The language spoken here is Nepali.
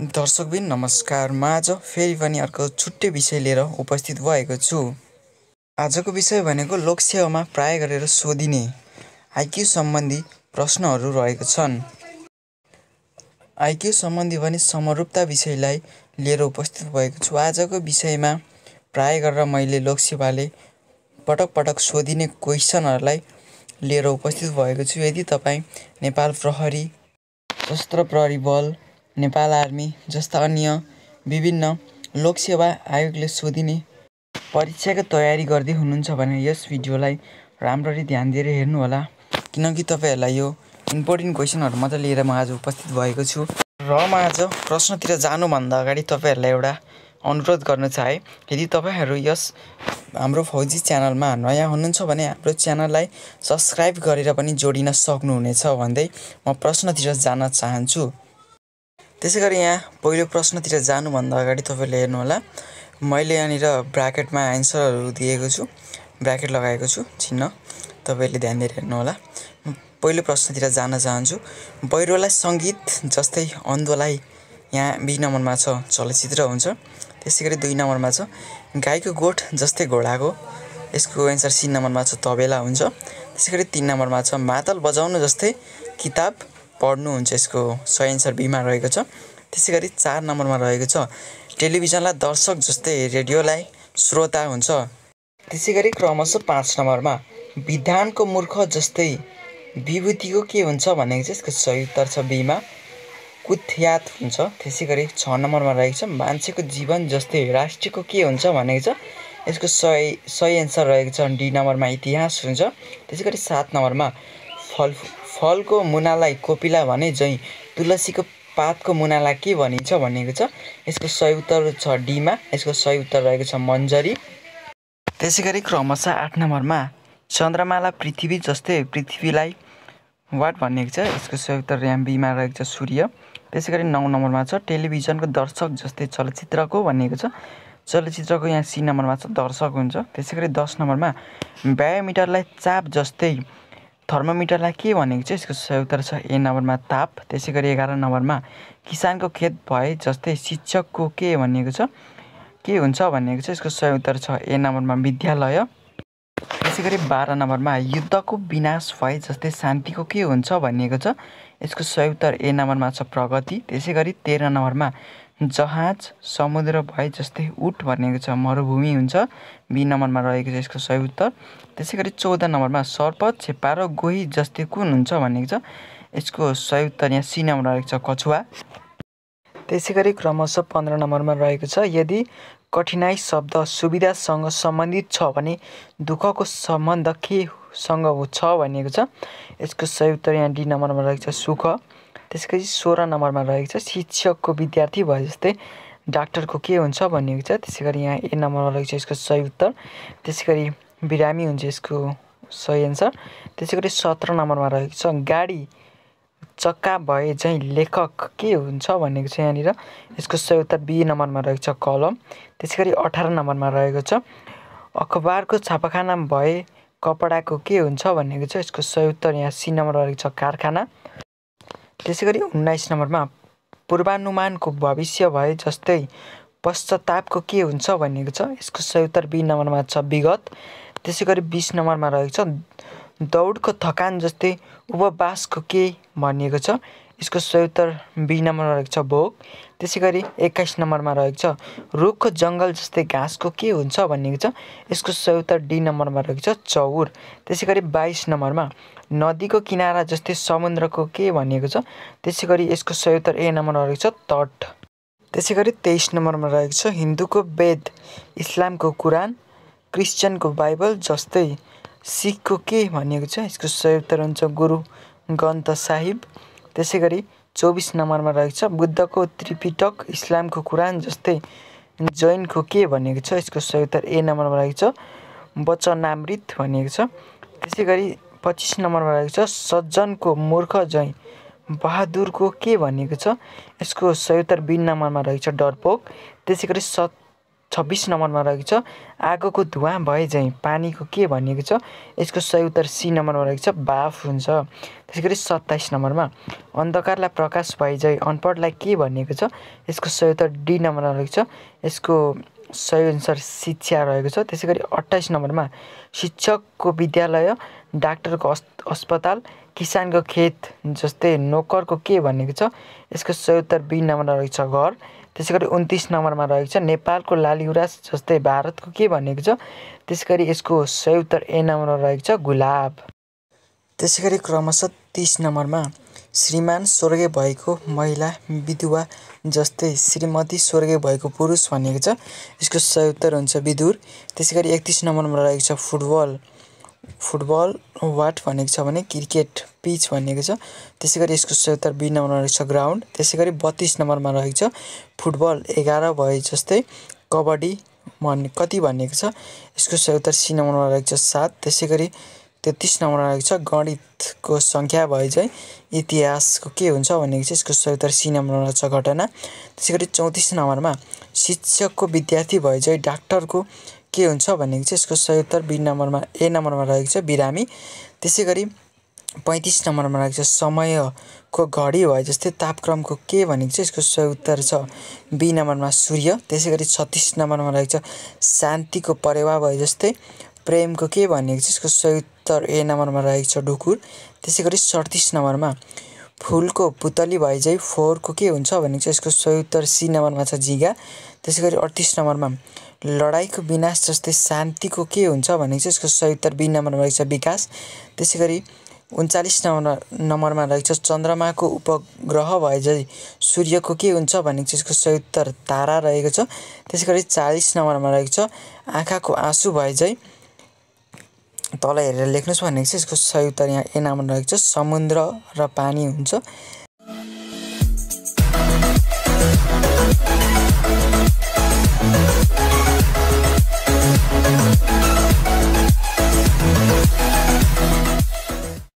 दर्शकबिन नमस्कार म आज फेरि पनि अर्को छुट्टै विषय लिएर उपस्थित भएको छु आजको विषय भनेको लोकसेवामा प्राय गरेर सोधिने आइक्यु सम्बन्धी प्रश्नहरू रहेको छन् आइक्यु सम्बन्धी भने समरूपता विषयलाई लिएर उपस्थित भएको छु आजको विषयमा प्राय गरेर मैले लोकसेवाले पटक पटक सोधिने क्वेसनहरूलाई लिएर उपस्थित भएको छु यदि तपाईँ नेपाल प्रहरी सशस्त्र प्रहरी बल नेपाल आर्मी जस्ता अन्य विभिन्न लोकसेवा आयोगले सोधिने परीक्षाको तयारी गर्दै हुनुहुन्छ भने यस भिडियोलाई राम्ररी ध्यान दिएर हेर्नुहोला किनकि तपाईँहरूलाई यो इम्पोर्टेन्ट क्वेसनहरू मात्रै लिएर म आज उपस्थित भएको छु र म आज प्रश्नतिर जानुभन्दा अगाडि तपाईँहरूलाई एउटा अनुरोध गर्न चाहे यदि तपाईँहरू यस हाम्रो फौजी च्यानलमा नयाँ हुनुहुन्छ भने हाम्रो च्यानललाई सब्सक्राइब गरेर पनि जोडिन सक्नुहुनेछ भन्दै म प्रश्नतिर जान चाहन्छु त्यसै गरी यहाँ पहिलो प्रश्नतिर जानुभन्दा अगाडि तपाईँले हेर्नुहोला मैले यहाँनिर ब्राकेटमा एन्सरहरू दिएको छु ब्राकेट लगाएको छु चिन्ह तपाईँहरूले ध्यान दिएर हेर्नुहोला पहिलो प्रश्नतिर जान चाहन्छु बहिरोलाई सङ्गीत जस्तै अन्धलाई यहाँ बिस नम्बरमा छ चलचित्र हुन्छ त्यसै गरी दुई नम्बरमा छ गाईको गोठ जस्तै घोडाको यसको एन्सर सी नम्बरमा छ तबेला हुन्छ त्यसै गरी तिन नम्बरमा छ मातल बजाउनु जस्तै किताब पढ्नुहुन्छ यसको सही एन्सर बीमा रहेको छ त्यसै गरी चार नम्बरमा रहेको छ टेलिभिजनलाई दर्शक जस्तै रेडियोलाई श्रोता हुन्छ त्यसै गरी क्रमशः पाँच नम्बरमा विधानको मूर्ख जस्तै विभूतिको के हुन्छ भनेको चाहिँ यसको सही उत्तर छ बीमा कुथ्यात हुन्छ त्यसै गरी छ नम्बरमा रहेको छ मान्छेको जीवन जस्तै राष्ट्रको के हुन्छ भनेको छ यसको सही सही एन्सर रहेको छ डी नम्बरमा इतिहास हुन्छ त्यसै गरी सात नम्बरमा फल फलको मुनालाई कोपिला भने जै तुलसीको पातको मुनालाई के भनिन्छ भनेको छ यसको सही उत्तर छ डीमा यसको सही उत्तर रहेको छ मन्जरी त्यसै गरी क्रमशः आठ नम्बरमा चन्द्रमाला पृथ्वी जस्तै पृथ्वीलाई वाट भनिएको छ यसको सही उत्तर यहाँ बिमा रहेको छ सूर्य त्यसै गरी नौ नम्बरमा छ टेलिभिजनको दर्शक जस्तै चलचित्रको भनिएको छ चलचित्रको यहाँ सी नम्बरमा छ दर्शक हुन्छ त्यसै गरी दस नम्बरमा ब्यायोमिटरलाई चाप जस्तै थर्मोमिटरलाई के भनेको छ यसको सही उत्तर छ ए नम्बरमा ताप त्यसै गरी एघार नम्बरमा किसानको खेत भए जस्तै शिक्षकको के भनिएको छ के हुन्छ भनेको छ यसको सही उत्तर छ ए नम्बरमा विद्यालय त्यसै गरी बाह्र नम्बरमा युद्धको विनाश भए जस्तै शान्तिको के हुन्छ भनिएको छ यसको सही उत्तर ए नम्बरमा छ प्रगति त्यसै गरी तेह्र नम्बरमा जहाज समुद्र भए जस्तै उठ भनेको छ मरुभूमि हुन्छ बी नम्बरमा रहेको छ यसको सही उत्तर त्यसै गरी चौध नम्बरमा सर्प छेपा र गोही जस्तै कुन हुन्छ भनेको छ यसको सही उत्तर यहाँ सी नम्बरमा रहेको छ कछुवा त्यसै गरी क्रमशः पन्ध्र नम्बरमा रहेको छ यदि कठिनाइ शब्द सुविधासँग सम्बन्धित छ भने दुःखको सम्बन्ध केसँग छ भनेको छ यसको सही उत्तर यहाँ डी नम्बरमा रहेको छ सुख त्यसपछि सोह्र नम्बरमा रहेको छ शिक्षकको विद्यार्थी भए जस्तै डाक्टरको के हुन्छ भनिएको छ त्यसै गरी यहाँ ए नम्बरमा रहेको छ यसको सही उत्तर त्यसै गरी बिरामी हुन्छ यसको सही एन्सर त्यसै गरी सत्र नम्बरमा रहेको छ गाडी चक्का भए चाहिँ लेखक के हुन्छ भनेको छ यहाँनिर यसको सही उत्तर बी नम्बरमा रहेको छ कलम त्यसै गरी अठार नम्बरमा रहेको छ अखबारको छापाखाना भए कपडाको के हुन्छ भनेको छ यसको सही उत्तर यहाँ सी नम्बरमा रहेको छ कारखाना त्यसै गरी उन्नाइस नम्बरमा पूर्वानुमानको भविष्य भए जस्तै पश्चातापको के हुन्छ भनिएको छ यसको सही उत्तर बी नम्बरमा छ विगत त्यसै गरी बिस नम्बरमा रहेको छ दौडको थकान जस्तै उपवासको के भनिएको छ यसको सही उत्तर बी नम्बरमा रहेको छ भोग त्यसै गरी एक्काइस नम्बरमा रहेको छ रुख जङ्गल जस्तै घाँसको के हुन्छ भनिएको छ यसको सही उत्तर डी नम्बरमा रहेको छ चौर त्यसै गरी बाइस नम्बरमा नदीको किनारा जस्तै समुद्रको के भनिएको छ त्यसै गरी यसको सही उत्तर ए नम्बरमा रहेको छ तट त्यसै गरी तेइस नम्बरमा रहेको छ हिन्दूको वेद इस्लामको कुरान क्रिस्चियनको बाइबल जस्तै सिखको के भनिएको छ यसको सही उत्तर हुन्छ गुरु ग्रन्थ साहिब त्यसै गरी चौबिस नम्बरमा रहेको छ बुद्धको त्रिपिटक इस्लामको कुरान जस्तै जैनको के भनेको छ यसको सही उत्तर ए नम्बरमा रहेको छ वचनामृत भनिएको छ त्यसै गरी पच्चिस नम्बरमा रहेको छ सज्जनको मूर्ख जैन बहादुरको के भनेको छ यसको सही उत्तर बी नम्बरमा रहेको छ डरपोक त्यसै गरी सत छब्बिस नम्बरमा रहेको छ आगोको धुवाँ भए झैँ पानीको के भनिएको छ यसको सही उत्तर सी नम्बरमा रहेको छ बाफ हुन्छ त्यसै गरी सत्ताइस नम्बरमा अन्धकारलाई प्रकाश भए झैँ अनपढलाई के भनिएको छ यसको सही उत्तर डी नम्बरमा रहेको छ यसको सही अनुसार शिक्षा रहेको छ त्यसै गरी अट्ठाइस नम्बरमा शिक्षकको विद्यालय डाक्टरको अस् अस्पताल किसानको खेत जस्तै नोकरको के भनेको छ यसको सही उत्तर बी नम्बरमा रहेको छ घर त्यसै गरी उन्तिस नम्बरमा रहेको छ नेपालको लालिउरास जस्तै भारतको के भनेको छ त्यसै गरी यसको उत्तर ए नम्बरमा रहेको छ गुलाब त्यसै गरी क्रमशः तिस नम्बरमा श्रीमान स्वर्गे भएको महिला विधुवा जस्तै श्रीमती स्वर्गे भएको पुरुष भनेको छ यसको सही उत्तर हुन्छ विदुर त्यसै गरी एकतिस नम्बरमा रहेको छ फुटबल फुटबल वाट भनेको छ भने क्रिकेट पिच भनिएको छ त्यसै गरी यसको सत्तर बी नम्बरमा रहेको छ ग्राउन्ड त्यसै गरी बत्तिस नम्बरमा रहेको छ फुटबल एघार भए जस्तै कबड्डी भन्ने कति भनिएको छ यसको सत्तर सी नम्बरमा रहेको छ सात त्यसै गरी तेत्तिस नम्बरमा रहेको छ गणितको सङ्ख्या भए चाहिँ इतिहासको के हुन्छ भनेको चाहिँ यसको सत्तर सी नम्बरमा छ घटना त्यसै गरी चौतिस नम्बरमा शिक्षकको विद्यार्थी भए चाहिँ डाक्टरको के हुन्छ भनेको चाहिँ यसको सही उत्तर बी नम्बरमा ए नम्बरमा रहेको छ बिरामी त्यसै गरी पैँतिस नम्बरमा रहेको छ समयको घडी भए जस्तै तापक्रमको के भनेको चाहिँ यसको सही उत्तर छ बी नम्बरमा सूर्य त्यसै गरी छत्तिस नम्बरमा रहेको छ शान्तिको परेवा भए जस्तै प्रेमको के भनेको चाहिँ यसको सही उत्तर ए नम्बरमा रहेको छ ढुकुर त्यसै गरी सडतिस नम्बरमा फुलको पुतली भए चाहिँ फोहोरको के हुन्छ भनेको चाहिँ यसको सही उत्तर सी नम्बरमा छ जिगा त्यसै गरी अडतिस नम्बरमा लडाइँको विनाश जस्तै शान्तिको के हुन्छ भने चाहिँ यसको सयत्तर बिन नम्बरमा रहेछ विकास त्यसै गरी उन्चालिस नम्बर नम्बरमा रहेछ चन्द्रमाको उपग्रह भए चाहिँ सूर्यको के हुन्छ भने चाहिँ यसको सयत्तर तारा रहेको छ त्यसै गरी चालिस नम्बरमा रहेको छ आँखाको आँसु भए चाहिँ तल हेरेर लेख्नुहोस् भनेको चाहिँ यसको सयुत्तर यहाँ ए नाममा रहेको छ समुद्र र पानी हुन्छ